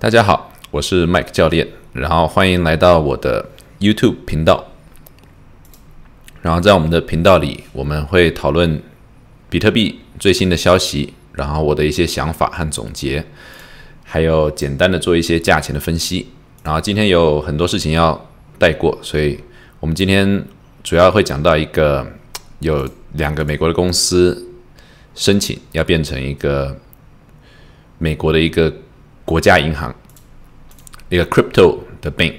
大家好，我是 Mike 教练，然后欢迎来到我的 YouTube 频道。然后在我们的频道里，我们会讨论比特币最新的消息，然后我的一些想法和总结，还有简单的做一些价钱的分析。然后今天有很多事情要带过，所以我们今天主要会讲到一个有两个美国的公司申请要变成一个美国的一个。国家银行，一个 crypto 的 bank，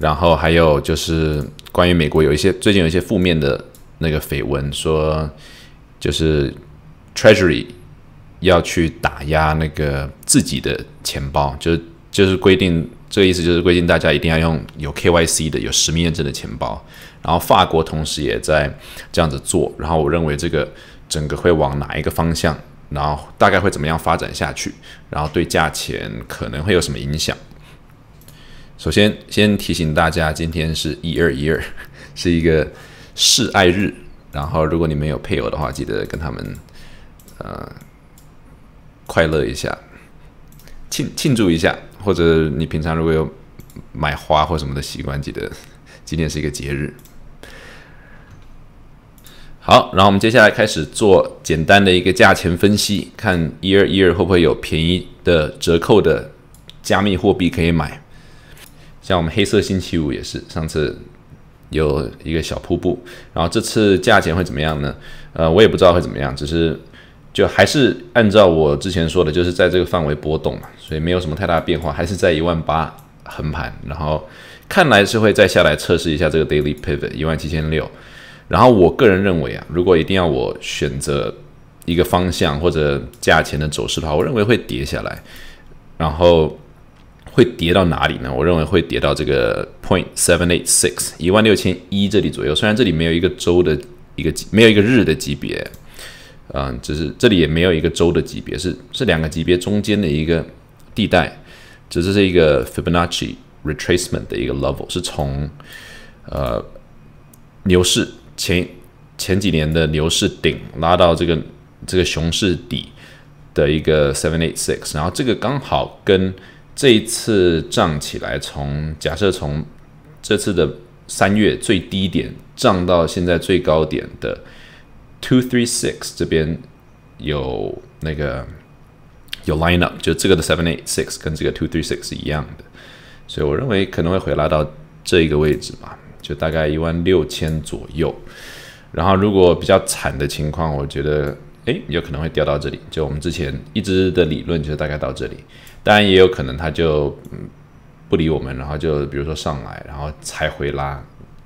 然后还有就是关于美国有一些最近有一些负面的那个绯闻，说就是 treasury 要去打压那个自己的钱包，就是就是规定这个意思就是规定大家一定要用有 KYC 的有实名认证的钱包，然后法国同时也在这样子做，然后我认为这个整个会往哪一个方向？然后大概会怎么样发展下去？然后对价钱可能会有什么影响？首先，先提醒大家，今天是一二一二，是一个示爱日。然后，如果你们有配偶的话，记得跟他们，呃，快乐一下，庆庆祝一下。或者你平常如果有买花或什么的习惯，记得今天是一个节日。好，然后我们接下来开始做简单的一个价钱分析，看 year year 会不会有便宜的折扣的加密货币可以买。像我们黑色星期五也是，上次有一个小瀑布，然后这次价钱会怎么样呢？呃，我也不知道会怎么样，只是就还是按照我之前说的，就是在这个范围波动嘛，所以没有什么太大变化，还是在一万八横盘。然后看来是会再下来测试一下这个 daily pivot 一万七千六。然后我个人认为啊，如果一定要我选择一个方向或者价钱的走势的话，我认为会跌下来，然后会跌到哪里呢？我认为会跌到这个 point seven eight six 一万六千一这里左右。虽然这里没有一个周的一个，没有一个日的级别，啊，只是这里也没有一个周的级别，是是两个级别中间的一个地带，只是这一个 Fibonacci retracement 的一个 level，是从呃牛市。前前几年的牛市顶拉到这个这个熊市底的一个 seven eight six，然后这个刚好跟这一次涨起来，从假设从这次的三月最低点涨到现在最高点的 two three six 这边有那个有 line up，就这个的 seven eight six 跟这个 two three six 是一样的，所以我认为可能会回拉到这一个位置吧。就大概一万六千左右，然后如果比较惨的情况，我觉得哎有可能会掉到这里。就我们之前一直的理论就是大概到这里，当然也有可能它就不理我们，然后就比如说上来，然后才回拉，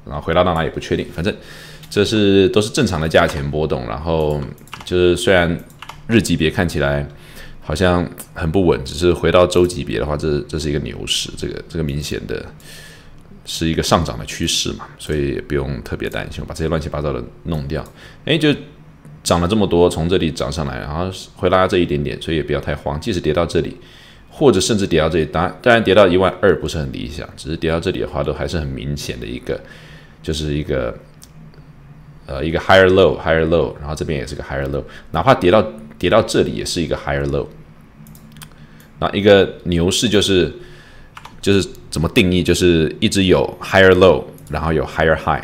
然后回拉到哪也不确定。反正这是都是正常的价钱波动。然后就是虽然日级别看起来好像很不稳，只是回到周级别的话，这这是一个牛市，这个这个明显的。是一个上涨的趋势嘛，所以不用特别担心，把这些乱七八糟的弄掉。哎，就涨了这么多，从这里涨上来，然后会拉这一点点，所以也不要太慌。即使跌到这里，或者甚至跌到这里，当然跌到一万二不是很理想，只是跌到这里的话都还是很明显的一个，就是一个呃一个 higher low higher low，然后这边也是个 higher low，哪怕跌到跌到这里也是一个 higher low。那一个牛市就是就是。怎么定义？就是一直有 higher low，然后有 higher high，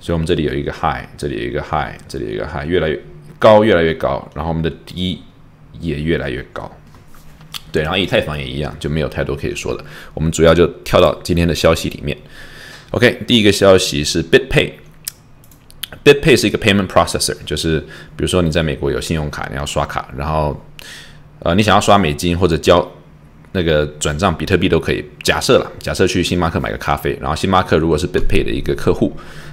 所以我们这里有一个 high，这里有一个 high，这里有一个 high，越来越高，越来越高，然后我们的低也越来越高，对，然后以太坊也一样，就没有太多可以说的。我们主要就跳到今天的消息里面。OK，第一个消息是 BitPay，BitPay 是一个 payment processor，就是比如说你在美国有信用卡，你要刷卡，然后呃，你想要刷美金或者交。那个转账，比特币都可以。假设了，假设去星巴克买个咖啡，然后星巴克如果是贝配的一个客户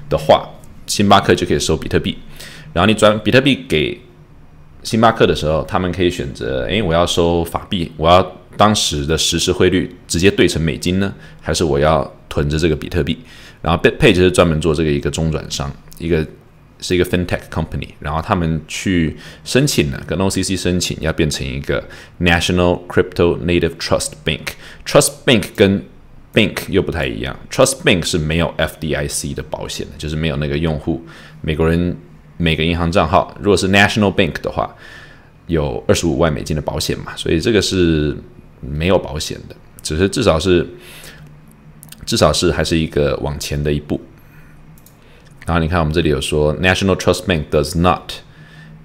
的话，星巴克就可以收比特币。然后你转比特币给星巴克的时候，他们可以选择：哎，我要收法币，我要当时的实时汇率直接兑成美金呢，还是我要囤着这个比特币？然后贝配就是专门做这个一个中转商，一个。是一个 FinTech company，然后他们去申请了跟 o c c 申请，要变成一个 National Crypto Native Trust Bank。Trust Bank 跟 Bank 又不太一样，Trust Bank 是没有 FDIC 的保险的，就是没有那个用户美国人每个银行账号，如果是 National Bank 的话，有二十五万美金的保险嘛，所以这个是没有保险的，只是至少是至少是还是一个往前的一步。然后你看，我们这里有说，National Trust Bank does not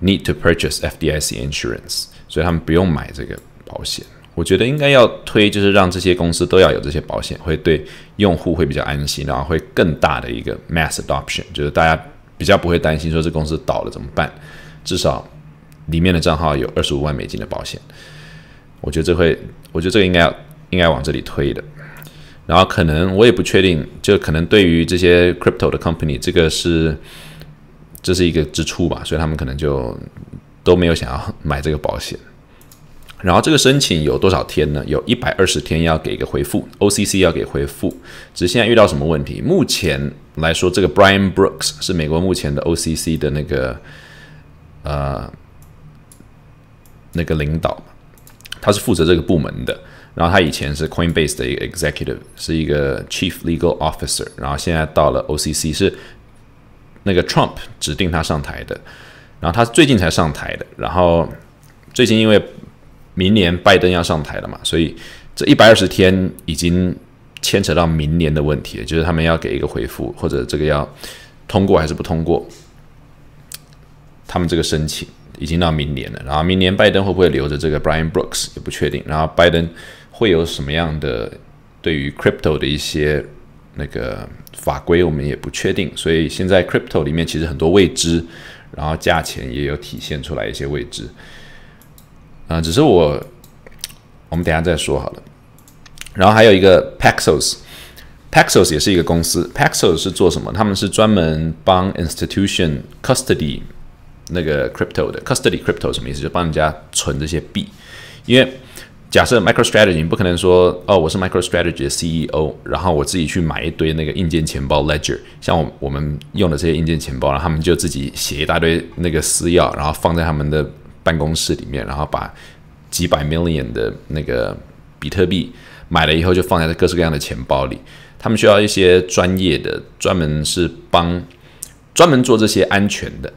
need to purchase FDIC insurance，所以他们不用买这个保险。我觉得应该要推，就是让这些公司都要有这些保险，会对用户会比较安心，然后会更大的一个 mass adoption，就是大家比较不会担心说这公司倒了怎么办，至少里面的账号有二十五万美金的保险。我觉得这会，我觉得这个应该要应该往这里推的。然后可能我也不确定，就可能对于这些 crypto 的 company，这个是这是一个支出吧，所以他们可能就都没有想要买这个保险。然后这个申请有多少天呢？有一百二十天要给一个回复，OCC 要给回复。只是现在遇到什么问题？目前来说，这个 Brian Brooks 是美国目前的 OCC 的那个呃那个领导，他是负责这个部门的。然后他以前是 Coinbase 的一个 executive，是一个 chief legal officer，然后现在到了 OCC，是那个 Trump 指定他上台的，然后他最近才上台的，然后最近因为明年拜登要上台了嘛，所以这一百二十天已经牵扯到明年的问题了，就是他们要给一个回复，或者这个要通过还是不通过，他们这个申请已经到明年了，然后明年拜登会不会留着这个 Brian Brooks 也不确定，然后拜登。会有什么样的对于 crypto 的一些那个法规，我们也不确定。所以现在 crypto 里面其实很多未知，然后价钱也有体现出来一些未知。啊，只是我，我们等下再说好了。然后还有一个 Paxos，Paxos 也是一个公司。Paxos 是做什么？他们是专门帮 institution custody 那个 crypto 的 custody crypto 什么意思？就帮人家存这些币，因为。假设 MicroStrategy，你不可能说哦，我是 MicroStrategy 的 CEO，然后我自己去买一堆那个硬件钱包 Ledger，像我我们用的这些硬件钱包，然后他们就自己写一大堆那个私钥，然后放在他们的办公室里面，然后把几百 million 的那个比特币买了以后就放在各式各样的钱包里。他们需要一些专业的，专门是帮专门做这些安全的，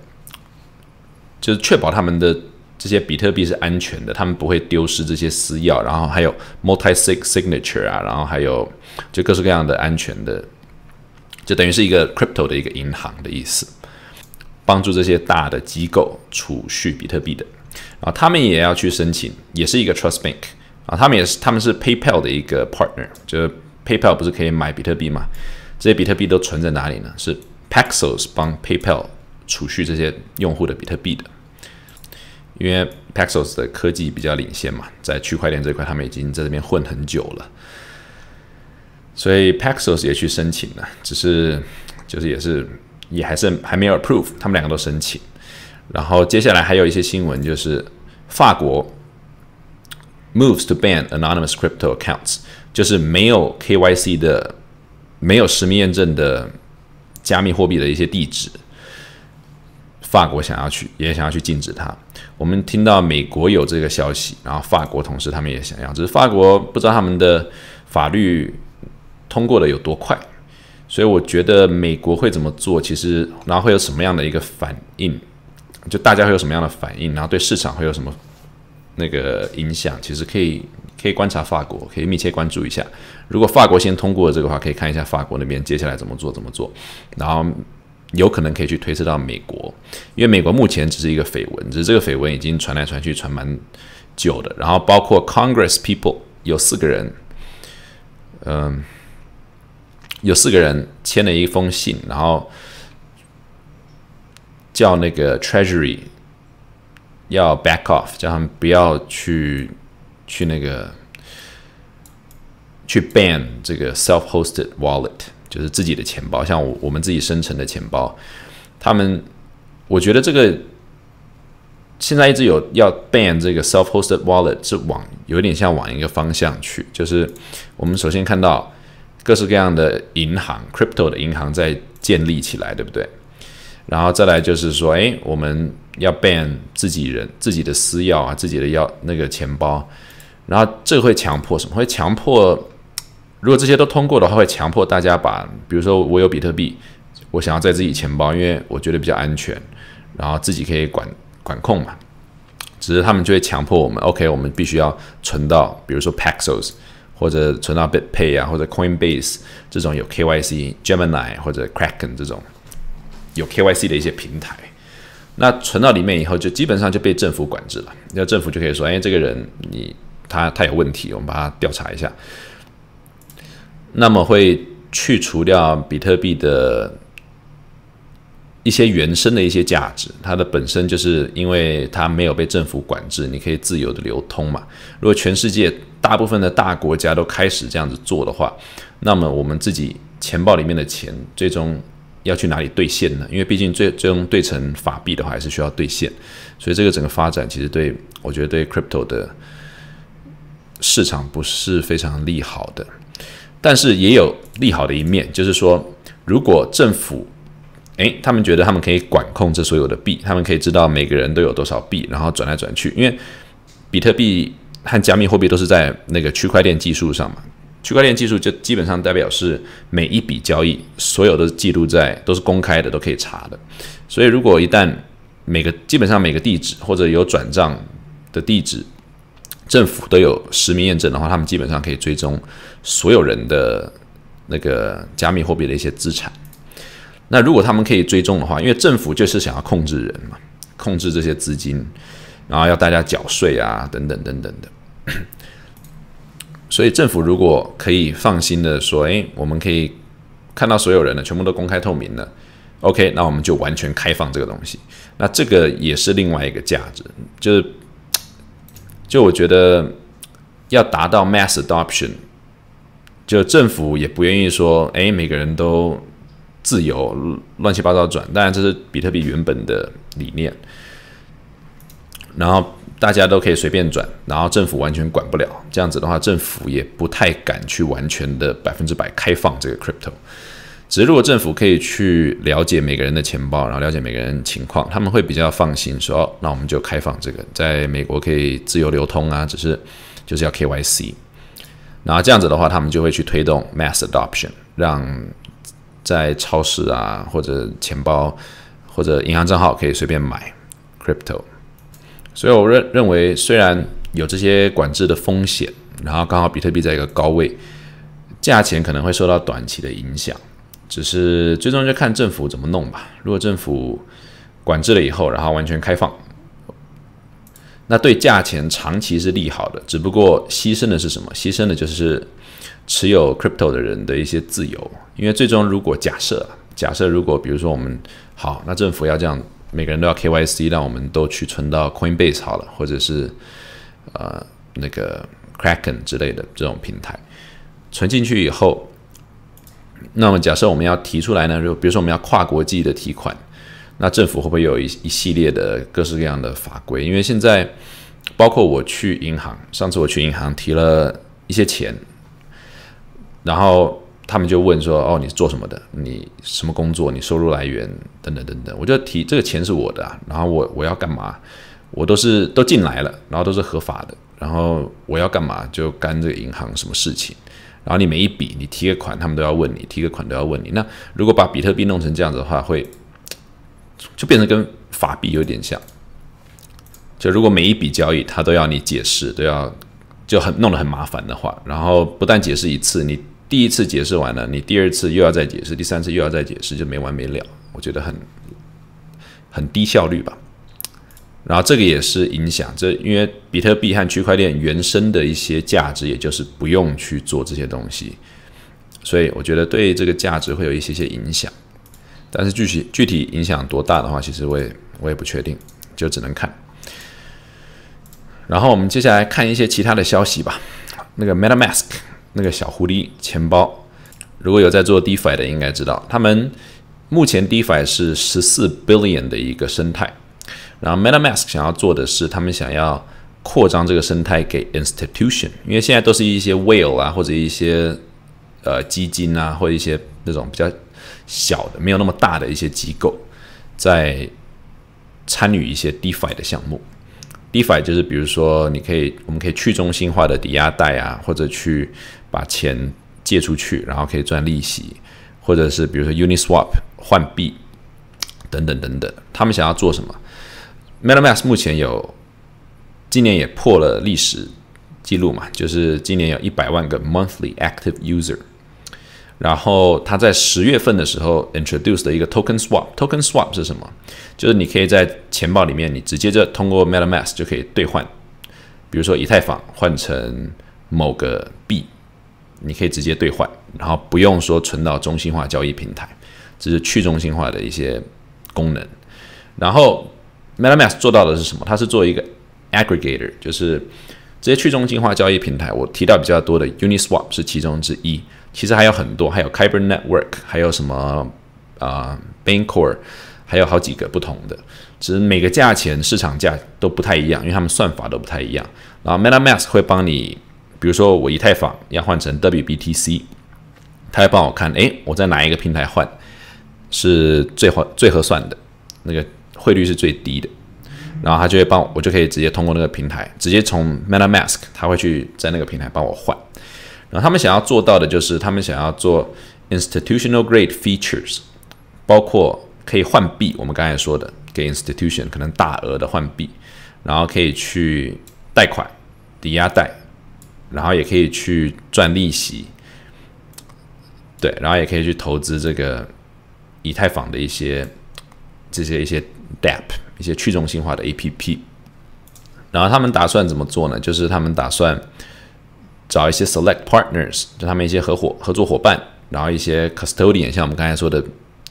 就是确保他们的。这些比特币是安全的，他们不会丢失这些私钥，然后还有 multi sig signature 啊，然后还有就各式各样的安全的，就等于是一个 crypto 的一个银行的意思，帮助这些大的机构储蓄比特币的，然后他们也要去申请，也是一个 trust bank 啊，他们也是他们是 PayPal 的一个 partner，就是 PayPal 不是可以买比特币嘛，这些比特币都存在哪里呢？是 Paxos 帮 PayPal 储蓄这些用户的比特币的。因为 Paxos 的科技比较领先嘛，在区块链这块，他们已经在这边混很久了，所以 Paxos 也去申请了，只是就是也是也还是还没有 approve，他们两个都申请。然后接下来还有一些新闻，就是法国 moves to ban anonymous crypto accounts，就是没有 KYC 的、没有实名验证的加密货币的一些地址。法国想要去，也想要去禁止它。我们听到美国有这个消息，然后法国同时他们也想要，只是法国不知道他们的法律通过的有多快。所以我觉得美国会怎么做，其实然后会有什么样的一个反应，就大家会有什么样的反应，然后对市场会有什么那个影响，其实可以可以观察法国，可以密切关注一下。如果法国先通过这个话，可以看一下法国那边接下来怎么做怎么做，然后。有可能可以去推测到美国，因为美国目前只是一个绯闻，只是这个绯闻已经传来传去传蛮久的。然后包括 Congress people 有四个人，嗯，有四个人签了一封信，然后叫那个 Treasury 要 back off，叫他们不要去去那个去 ban 这个 self-hosted wallet。就是自己的钱包，像我我们自己生成的钱包，他们，我觉得这个现在一直有要 ban 这个 self-hosted wallet 是往有点像往一个方向去，就是我们首先看到各式各样的银行，crypto 的银行在建立起来，对不对？然后再来就是说，哎，我们要 ban 自己人自己的私钥啊，自己的要那个钱包，然后这会强迫什么？会强迫。如果这些都通过的话，会强迫大家把，比如说我有比特币，我想要在自己钱包，因为我觉得比较安全，然后自己可以管管控嘛。只是他们就会强迫我们，OK，我们必须要存到，比如说 Paxos，或者存到 BitPay 啊，或者 Coinbase 这种有 KYC Gemini 或者 Kraken 这种有 KYC 的一些平台。那存到里面以后，就基本上就被政府管制了。那政府就可以说，哎，这个人你他他有问题，我们把他调查一下。那么会去除掉比特币的一些原生的一些价值，它的本身就是因为它没有被政府管制，你可以自由的流通嘛。如果全世界大部分的大国家都开始这样子做的话，那么我们自己钱包里面的钱最终要去哪里兑现呢？因为毕竟最最终兑成法币的话，还是需要兑现。所以这个整个发展其实对，我觉得对 crypto 的市场不是非常利好的。但是也有利好的一面，就是说，如果政府，诶，他们觉得他们可以管控这所有的币，他们可以知道每个人都有多少币，然后转来转去。因为比特币和加密货币都是在那个区块链技术上嘛，区块链技术就基本上代表是每一笔交易，所有都记录在，都是公开的，都可以查的。所以如果一旦每个基本上每个地址或者有转账的地址，政府都有实名验证的话，他们基本上可以追踪所有人的那个加密货币的一些资产。那如果他们可以追踪的话，因为政府就是想要控制人嘛，控制这些资金，然后要大家缴税啊，等等等等的。所以政府如果可以放心的说，哎，我们可以看到所有人的全部都公开透明了 o k 那我们就完全开放这个东西。那这个也是另外一个价值，就是。就我觉得，要达到 mass adoption，就政府也不愿意说，哎，每个人都自由乱七八糟转。当然这是比特币原本的理念，然后大家都可以随便转，然后政府完全管不了。这样子的话，政府也不太敢去完全的百分之百开放这个 crypto。只是如果政府可以去了解每个人的钱包，然后了解每个人情况，他们会比较放心，说那我们就开放这个，在美国可以自由流通啊。只是就是要 KYC，然后这样子的话，他们就会去推动 mass adoption，让在超市啊或者钱包或者银行账号可以随便买 crypto。所以，我认认为虽然有这些管制的风险，然后刚好比特币在一个高位，价钱可能会受到短期的影响。只是最终就看政府怎么弄吧。如果政府管制了以后，然后完全开放，那对价钱长期是利好的。只不过牺牲的是什么？牺牲的就是持有 crypto 的人的一些自由。因为最终如果假设，假设如果比如说我们好，那政府要这样，每个人都要 KYC，让我们都去存到 Coinbase 好了，或者是呃那个 Kraken 之类的这种平台，存进去以后。那么假设我们要提出来呢？就比如说我们要跨国际的提款，那政府会不会有一一系列的各式各样的法规？因为现在包括我去银行，上次我去银行提了一些钱，然后他们就问说：“哦，你是做什么的？你什么工作？你收入来源？等等等等。”我就提这个钱是我的，然后我我要干嘛？我都是都进来了，然后都是合法的，然后我要干嘛就干这个银行什么事情？然后你每一笔你提个款，他们都要问你提个款都要问你。那如果把比特币弄成这样子的话，会就变成跟法币有点像。就如果每一笔交易他都要你解释，都要就很弄得很麻烦的话，然后不但解释一次，你第一次解释完了，你第二次又要再解释，第三次又要再解释，就没完没了。我觉得很很低效率吧。然后这个也是影响，这因为比特币和区块链原生的一些价值，也就是不用去做这些东西，所以我觉得对这个价值会有一些些影响。但是具体具体影响多大的话，其实我也我也不确定，就只能看。然后我们接下来看一些其他的消息吧。那个 MetaMask 那个小狐狸钱包，如果有在做 DeFi 的应该知道，他们目前 DeFi 是十四 billion 的一个生态。然后 MetaMask 想要做的是，他们想要扩张这个生态给 institution，因为现在都是一些 whale 啊，或者一些呃基金啊，或者一些那种比较小的、没有那么大的一些机构在参与一些 DeFi 的项目。DeFi 就是比如说你可以，我们可以去中心化的抵押贷啊，或者去把钱借出去，然后可以赚利息，或者是比如说 Uniswap 换币等等等等。他们想要做什么？MetaMask 目前有，今年也破了历史记录嘛，就是今年有一百万个 monthly active user。然后它在十月份的时候 introduce d 一个 token swap，token swap 是什么？就是你可以在钱包里面，你直接就通过 MetaMask 就可以兑换，比如说以太坊换成某个币，你可以直接兑换，然后不用说存到中心化交易平台，这是去中心化的一些功能。然后 MetaMask 做到的是什么？它是做一个 aggregator，就是这些去中心化交易平台。我提到比较多的 Uniswap 是其中之一，其实还有很多，还有 k y b e r Network，还有什么啊 Bancor，还有好几个不同的。只是每个价钱、市场价都不太一样，因为他们算法都不太一样。然后 MetaMask 会帮你，比如说我以太坊要换成 w BTC，它会帮我看，哎，我在哪一个平台换是最合最合算的那个。汇率是最低的，然后他就会帮我，我就可以直接通过那个平台，直接从 MetaMask，他会去在那个平台帮我换。然后他们想要做到的就是，他们想要做 institutional grade features，包括可以换币，我们刚才说的给 institution 可能大额的换币，然后可以去贷款、抵押贷，然后也可以去赚利息，对，然后也可以去投资这个以太坊的一些。这些一些 d a p 一些去中心化的 APP，然后他们打算怎么做呢？就是他们打算找一些 Select Partners，就他们一些合伙合作伙伴，然后一些 custodian，像我们刚才说的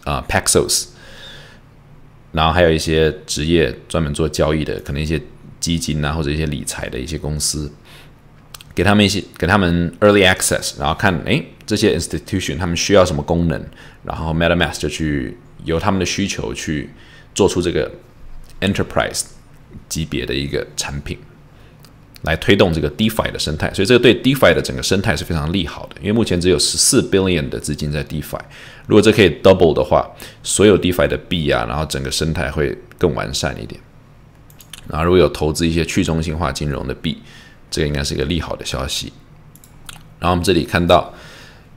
啊，Paxos，然后还有一些职业专门做交易的，可能一些基金啊或者一些理财的一些公司，给他们一些给他们 Early Access，然后看哎这些 institution 他们需要什么功能，然后 MetaMask 就去。由他们的需求去做出这个 enterprise 级别的一个产品，来推动这个 DeFi 的生态，所以这个对 DeFi 的整个生态是非常利好的。因为目前只有十四 billion 的资金在 DeFi，如果这可以 double 的话，所有 DeFi 的币啊，然后整个生态会更完善一点。然后如果有投资一些去中心化金融的币，这个应该是一个利好的消息。然后我们这里看到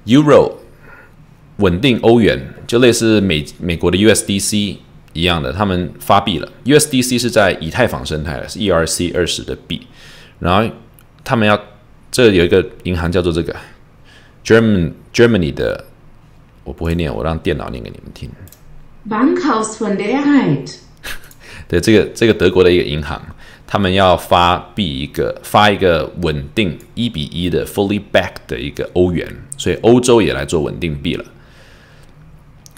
Euro。稳定欧元就类似美美国的 USDC 一样的，他们发币了。USDC 是在以太坊生态，的，是 ERC 二十的币。然后他们要，这有一个银行叫做这个 German Germany 的，我不会念，我让电脑念给你们听。Bankhaus von der h e i t 对，这个这个德国的一个银行，他们要发币一个发一个稳定一比一的 fully back 的一个欧元，所以欧洲也来做稳定币了。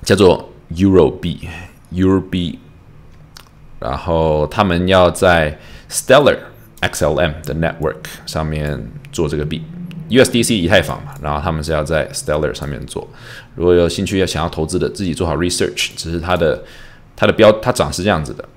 叫做 Euro B，Euro B，然后他们要在 Stellar XLM 的 network 上面做这个币，USDC 以太坊嘛，然后他们是要在 Stellar 上面做。如果有兴趣要想要投资的，自己做好 research。只是它的它的标它长是这样子的，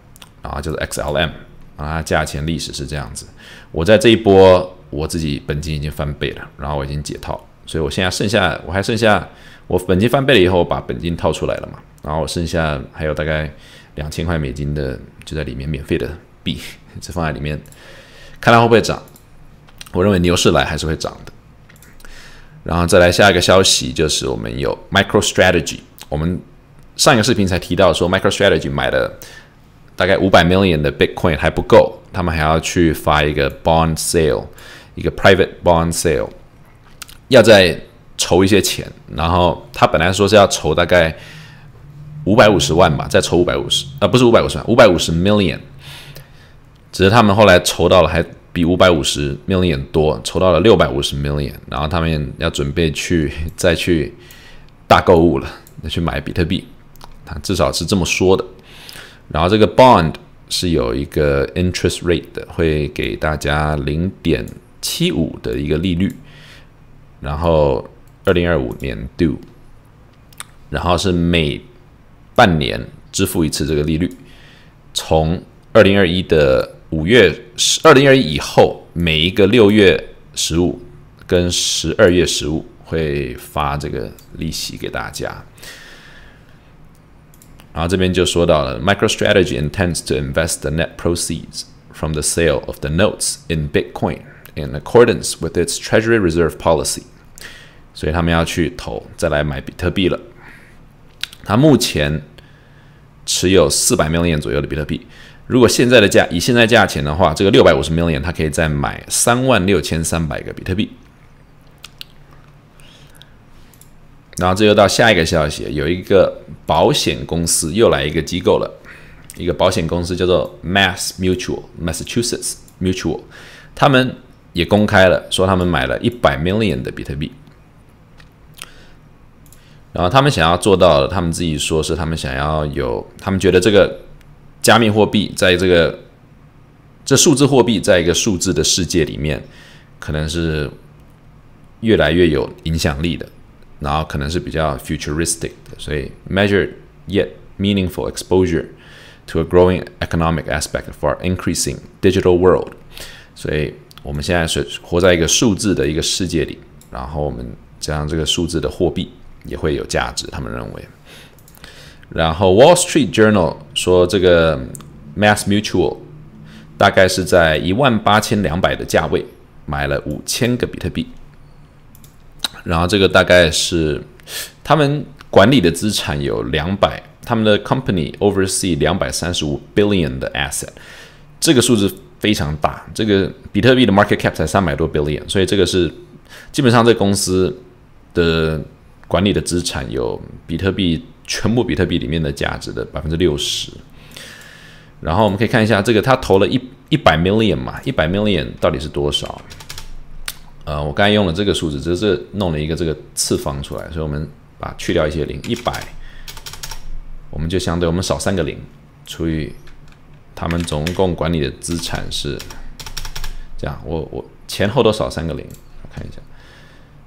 然后就是 XLM，啊，价钱历史是这样子。我在这一波我自己本金已经翻倍了，然后我已经解套。所以我现在剩下，我还剩下，我本金翻倍了以后，把本金套出来了嘛，然后剩下还有大概两千块美金的，就在里面免费的币，就放在里面，看它会不会涨。我认为牛市来还是会涨的。然后再来下一个消息，就是我们有 Micro Strategy，我们上一个视频才提到说 Micro Strategy 买的大概五百 million 的 Bitcoin 还不够，他们还要去发一个 bond sale，一个 private bond sale。要再筹一些钱，然后他本来说是要筹大概五百五十万吧，再筹五百五十，呃，不是五百五十万，五百五十 million，只是他们后来筹到了，还比五百五十 million 多，筹到了六百五十 million，然后他们要准备去再去大购物了，去买比特币，他至少是这么说的。然后这个 bond 是有一个 interest rate，的，会给大家零点七五的一个利率。然后，二零二五年度，然后是每半年支付一次这个利率，从二零二一的五月十，二零二一以后每一个六月十五跟十二月十五会发这个利息给大家。然后这边就说到了，MicroStrategy intends to invest the net proceeds from the sale of the notes in Bitcoin。In accordance with its treasury reserve policy，所以他们要去投，再来买比特币了。他目前持有四百 million 左右的比特币。如果现在的价以现在价钱的话，这个六百五十 million 它可以再买三万六千三百个比特币。然后，这又到下一个消息，有一个保险公司又来一个机构了，一个保险公司叫做 Mass Mutual Massachusetts Mutual，他们。也公开了，说他们买了一百 million 的比特币，然后他们想要做到，的，他们自己说是他们想要有，他们觉得这个加密货币在这个这数字货币在一个数字的世界里面，可能是越来越有影响力的，然后可能是比较 futuristic 的，所以 measure yet meaningful exposure to a growing economic aspect for increasing digital world，所以。我们现在是活在一个数字的一个世界里，然后我们这样这个数字的货币也会有价值，他们认为。然后《Wall Street Journal》说，这个 Mass Mutual 大概是在一万八千两百的价位买了五千个比特币，然后这个大概是他们管理的资产有两百，他们的 company oversea 两百三十五 billion 的 asset，这个数字。非常大，这个比特币的 market cap 才三百多 billion，所以这个是基本上这公司的管理的资产有比特币全部比特币里面的价值的百分之六十。然后我们可以看一下这个，他投了一一百 million 嘛，一百 million 到底是多少？呃，我刚才用了这个数字，就是弄了一个这个次方出来，所以我们把去掉一些零，一百，我们就相对我们少三个零除以。他们总共管理的资产是这样，我我前后都少三个零，我看一下，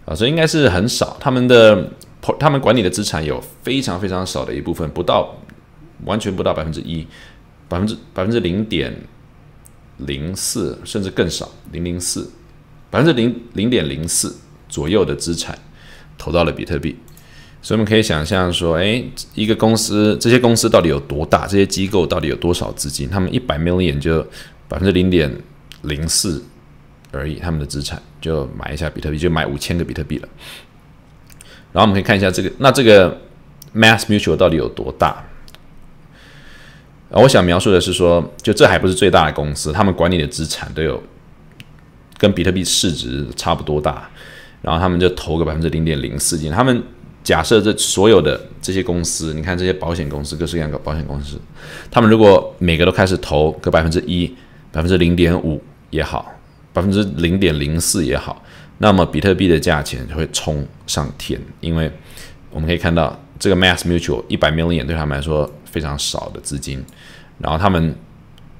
啊，所以应该是很少。他们的他们管理的资产有非常非常少的一部分，不到完全不到百分之一，百分之百分之零点零四甚至更少，零零四，百分之零零点零四左右的资产投到了比特币。所以我们可以想象说，哎，一个公司，这些公司到底有多大？这些机构到底有多少资金？他们一百 million 就百分之零点零四而已，他们的资产就买一下比特币，就买五千个比特币了。然后我们可以看一下这个，那这个 Mass Mutual 到底有多大？我想描述的是说，就这还不是最大的公司，他们管理的资产都有跟比特币市值差不多大，然后他们就投个百分之零点零四进他们。假设这所有的这些公司，你看这些保险公司，各式各样的保险公司，他们如果每个都开始投个百分之一、百分之零点五也好，百分之零点零四也好，那么比特币的价钱就会冲上天，因为我们可以看到这个 Mass Mutual 一百 i 美 n 对他们来说非常少的资金，然后他们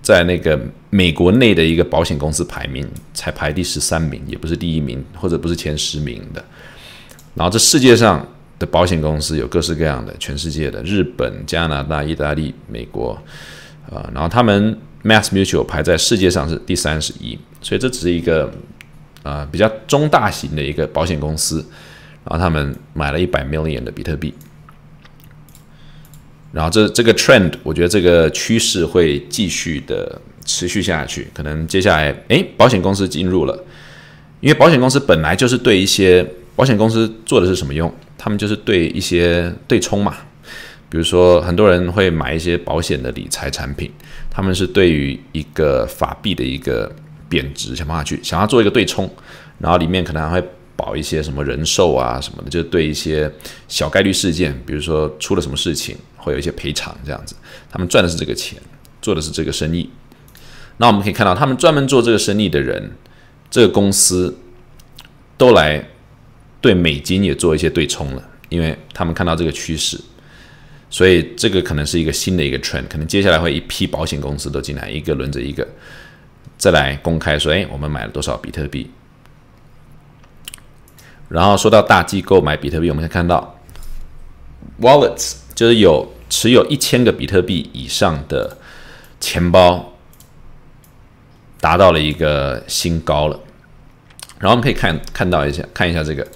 在那个美国内的一个保险公司排名才排第十三名，也不是第一名或者不是前十名的，然后这世界上。的保险公司有各式各样的，全世界的，日本、加拿大、意大利、美国，啊，然后他们 Mass Mutual 排在世界上是第三十一，所以这只是一个啊比较中大型的一个保险公司，然后他们买了一百 million 的比特币，然后这这个 trend，我觉得这个趋势会继续的持续下去，可能接下来哎，保险公司进入了，因为保险公司本来就是对一些保险公司做的是什么用？他们就是对一些对冲嘛，比如说很多人会买一些保险的理财产品，他们是对于一个法币的一个贬值，想办法去想要做一个对冲，然后里面可能还会保一些什么人寿啊什么的，就是对一些小概率事件，比如说出了什么事情会有一些赔偿这样子，他们赚的是这个钱，做的是这个生意。那我们可以看到，他们专门做这个生意的人，这个公司都来。对美金也做一些对冲了，因为他们看到这个趋势，所以这个可能是一个新的一个 trend，可能接下来会一批保险公司都进来，一个轮着一个，再来公开说，哎，我们买了多少比特币。然后说到大机构买比特币，我们可以看到 wallets 就是有持有一千个比特币以上的钱包达到了一个新高了，然后我们可以看看到一下，看一下这个。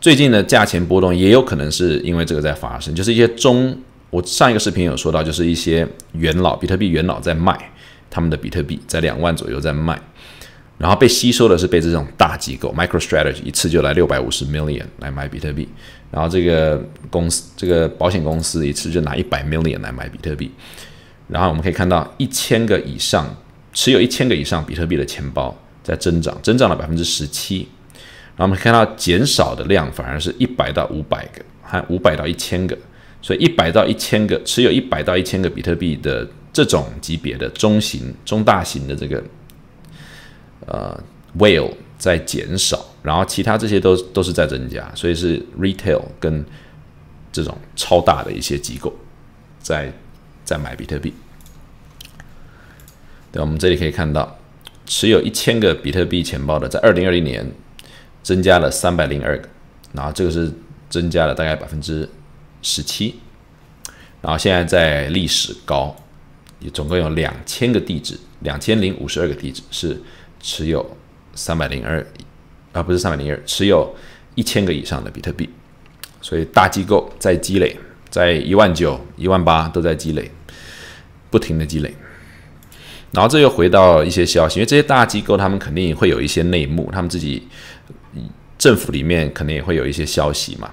最近的价钱波动也有可能是因为这个在发生，就是一些中，我上一个视频有说到，就是一些元老，比特币元老在卖他们的比特币，在两万左右在卖，然后被吸收的是被这种大机构，MicroStrategy 一次就来六百五十 million 来买比特币，然后这个公司这个保险公司一次就拿一百 million 来买比特币，然后我们可以看到一千个以上持有一千个以上比特币的钱包在增长，增长了百分之十七。我们看到减少的量反而是一百到五百个，还五百到一千个，所以一百到一千个持有一百到一千个比特币的这种级别的中型、中大型的这个呃 whale 在减少，然后其他这些都都是在增加，所以是 retail 跟这种超大的一些机构在在买比特币。对我们这里可以看到持有一千个比特币钱包的，在二零二零年。增加了三百零二个，然后这个是增加了大概百分之十七，然后现在在历史高，总共有两千个地址，两千零五十二个地址是持有三百零二，啊不是三百零二，持有一千个以上的比特币，所以大机构在积累，在一万九、一万八都在积累，不停的积累，然后这又回到一些消息，因为这些大机构他们肯定会有一些内幕，他们自己。政府里面可能也会有一些消息嘛，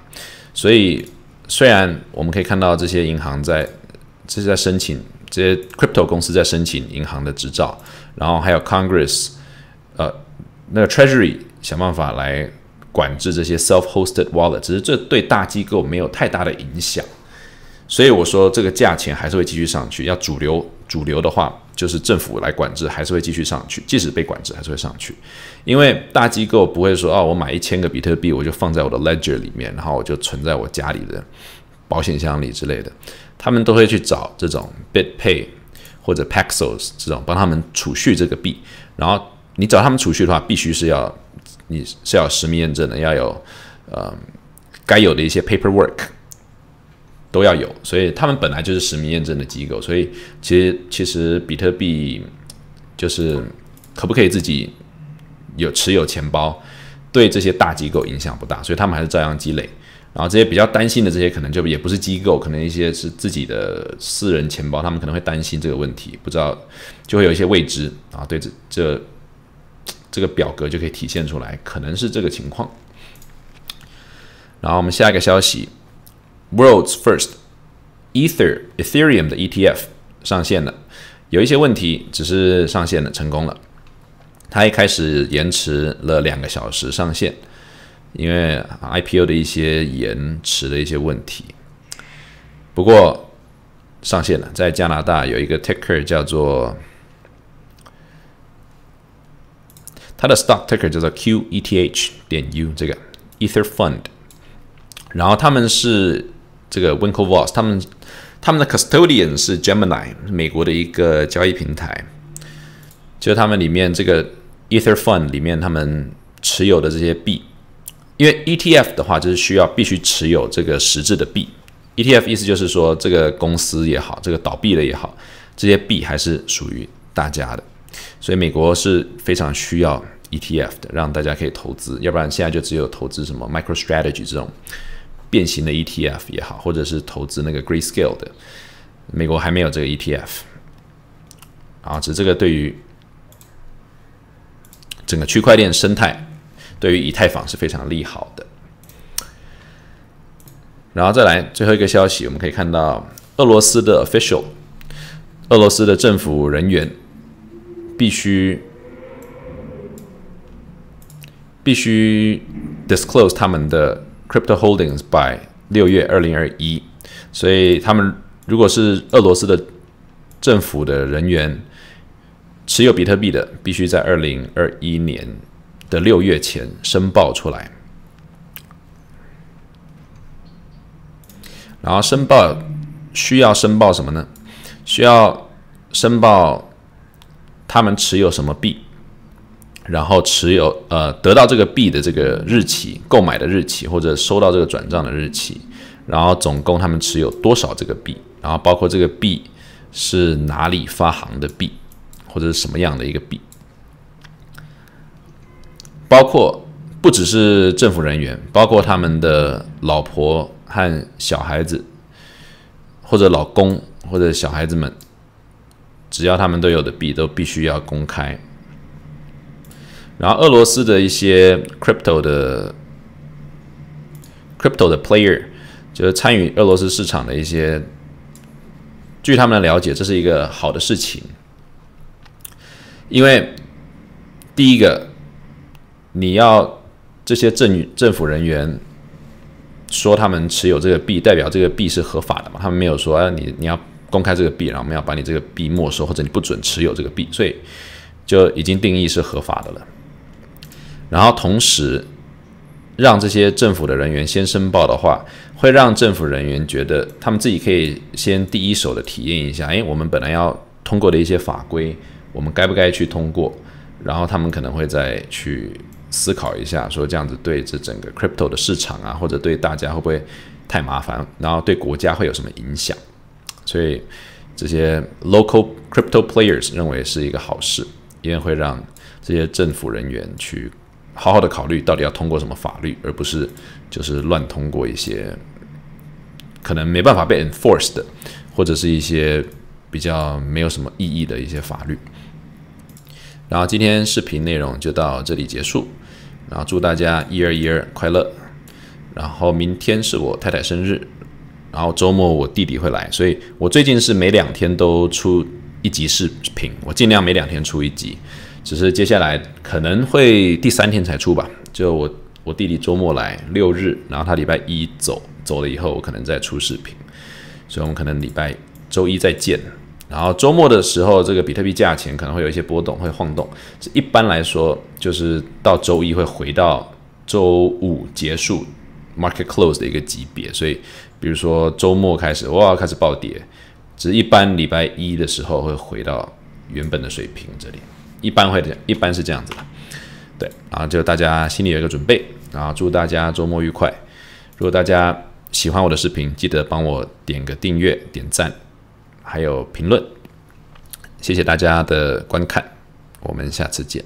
所以虽然我们可以看到这些银行在，这是在申请这些 crypto 公司在申请银行的执照，然后还有 Congress，呃，那个 Treasury 想办法来管制这些 self-hosted wallet，只是这对大机构没有太大的影响，所以我说这个价钱还是会继续上去，要主流。主流的话就是政府来管制，还是会继续上去，即使被管制还是会上去，因为大机构不会说哦，我买一千个比特币我就放在我的 Ledger 里面，然后我就存在我家里的保险箱里之类的，他们都会去找这种 BitPay 或者 Paxos 这种帮他们储蓄这个币，然后你找他们储蓄的话，必须是要你是要实名认证的，要有呃该有的一些 paperwork。都要有，所以他们本来就是实名验证的机构，所以其实其实比特币就是可不可以自己有持有钱包，对这些大机构影响不大，所以他们还是照样积累。然后这些比较担心的这些可能就也不是机构，可能一些是自己的私人钱包，他们可能会担心这个问题，不知道就会有一些未知。啊。对这这这个表格就可以体现出来，可能是这个情况。然后我们下一个消息。World's first Ether Ethereum 的 ETF 上线了，有一些问题，只是上线了成功了。它一开始延迟了两个小时上线，因为 IPO 的一些延迟的一些问题。不过上线了，在加拿大有一个 Ticker 叫做它的 Stock Ticker 叫做 QETH 点 U 这个 Ether Fund，然后他们是。这个 Winklevoss 他们他们的 custodian 是 Gemini，美国的一个交易平台，就他们里面这个 Ether Fund 里面他们持有的这些币，因为 ETF 的话就是需要必须持有这个实质的币，ETF 意思就是说这个公司也好，这个倒闭了也好，这些币还是属于大家的，所以美国是非常需要 ETF 的，让大家可以投资，要不然现在就只有投资什么 MicroStrategy 这种。变形的 ETF 也好，或者是投资那个 Grayscale 的，美国还没有这个 ETF。啊，这这个对于整个区块链生态，对于以太坊是非常利好的。然后再来最后一个消息，我们可以看到，俄罗斯的 official，俄罗斯的政府人员必须必须 disclose 他们的。Crypto Holdings by 六月二零二一，所以他们如果是俄罗斯的政府的人员持有比特币的，必须在二零二一年的六月前申报出来。然后申报需要申报什么呢？需要申报他们持有什么币？然后持有呃，得到这个币的这个日期，购买的日期，或者收到这个转账的日期，然后总共他们持有多少这个币，然后包括这个币是哪里发行的币，或者是什么样的一个币，包括不只是政府人员，包括他们的老婆和小孩子，或者老公或者小孩子们，只要他们都有的币都必须要公开。然后俄罗斯的一些 crypto 的 crypto 的 player，就是参与俄罗斯市场的一些，据他们的了解，这是一个好的事情，因为第一个，你要这些政政府人员说他们持有这个币，代表这个币是合法的嘛？他们没有说，啊、你你要公开这个币，然后我们要把你这个币没收，或者你不准持有这个币，所以就已经定义是合法的了。然后同时，让这些政府的人员先申报的话，会让政府人员觉得他们自己可以先第一手的体验一下。哎，我们本来要通过的一些法规，我们该不该去通过？然后他们可能会再去思考一下，说这样子对这整个 crypto 的市场啊，或者对大家会不会太麻烦，然后对国家会有什么影响？所以这些 local crypto players 认为是一个好事，因为会让这些政府人员去。好好的考虑到底要通过什么法律，而不是就是乱通过一些可能没办法被 enforced 的，或者是一些比较没有什么意义的一些法律。然后今天视频内容就到这里结束。然后祝大家一二一二快乐。然后明天是我太太生日。然后周末我弟弟会来，所以我最近是每两天都出一集视频，我尽量每两天出一集。只是接下来可能会第三天才出吧。就我我弟弟周末来六日，然后他礼拜一走走了以后，我可能再出视频，所以我们可能礼拜周一再见。然后周末的时候，这个比特币价钱可能会有一些波动，会晃动。一般来说，就是到周一会回到周五结束 market close 的一个级别。所以，比如说周末开始哇开始暴跌，只一般礼拜一的时候会回到原本的水平这里。一般会这样，一般是这样子的，对，然后就大家心里有一个准备，然后祝大家周末愉快。如果大家喜欢我的视频，记得帮我点个订阅、点赞，还有评论，谢谢大家的观看，我们下次见。